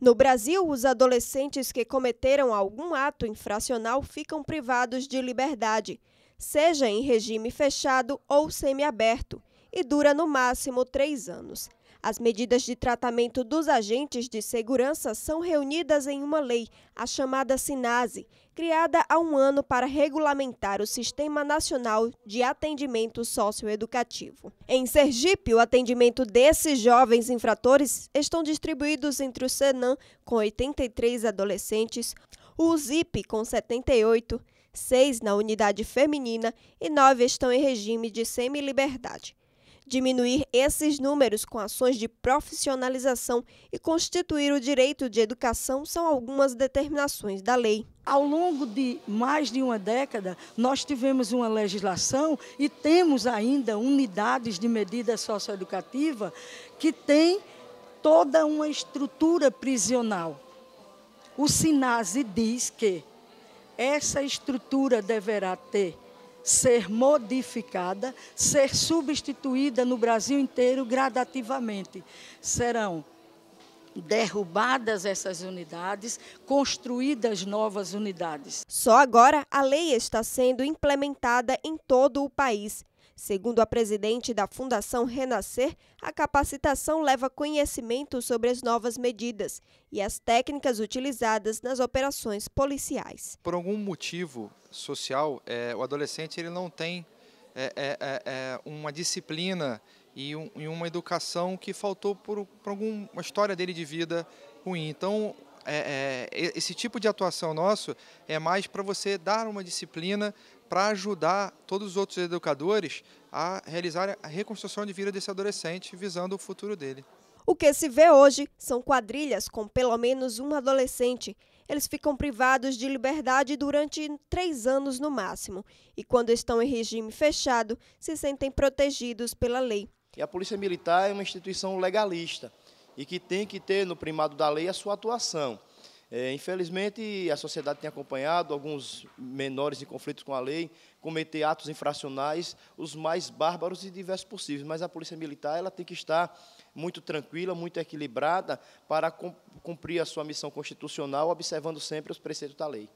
No Brasil, os adolescentes que cometeram algum ato infracional ficam privados de liberdade, seja em regime fechado ou semiaberto, e dura no máximo três anos. As medidas de tratamento dos agentes de segurança são reunidas em uma lei, a chamada SINASE, criada há um ano para regulamentar o Sistema Nacional de Atendimento Socioeducativo. Em Sergipe, o atendimento desses jovens infratores estão distribuídos entre o Senan, com 83 adolescentes, o ZIP, com 78, seis na unidade feminina e nove estão em regime de semi-liberdade diminuir esses números com ações de profissionalização e constituir o direito de educação são algumas determinações da lei. Ao longo de mais de uma década, nós tivemos uma legislação e temos ainda unidades de medida socioeducativa que têm toda uma estrutura prisional. O SINASE diz que essa estrutura deverá ter ser modificada, ser substituída no Brasil inteiro gradativamente. Serão derrubadas essas unidades, construídas novas unidades. Só agora a lei está sendo implementada em todo o país Segundo a presidente da Fundação Renascer, a capacitação leva conhecimento sobre as novas medidas e as técnicas utilizadas nas operações policiais. Por algum motivo social, é, o adolescente ele não tem é, é, é, é uma disciplina e, um, e, uma educação que faltou por, por alguma história dele de vida ruim. Então, é, esse tipo de atuação nosso é mais para você dar uma disciplina, para ajudar todos os outros educadores a realizar a reconstrução de vida desse adolescente, visando o futuro dele. O que se vê hoje são quadrilhas com pelo menos um adolescente. Eles ficam privados de liberdade durante três anos no máximo. E quando estão em regime fechado, se sentem protegidos pela lei. E a Polícia Militar é uma instituição legalista e que tem que ter no primado da lei a sua atuação. É, infelizmente, a sociedade tem acompanhado alguns menores em conflitos com a lei cometer atos infracionais, os mais bárbaros e diversos possíveis. Mas a Polícia Militar ela tem que estar muito tranquila, muito equilibrada para cumprir a sua missão constitucional, observando sempre os preceitos da lei.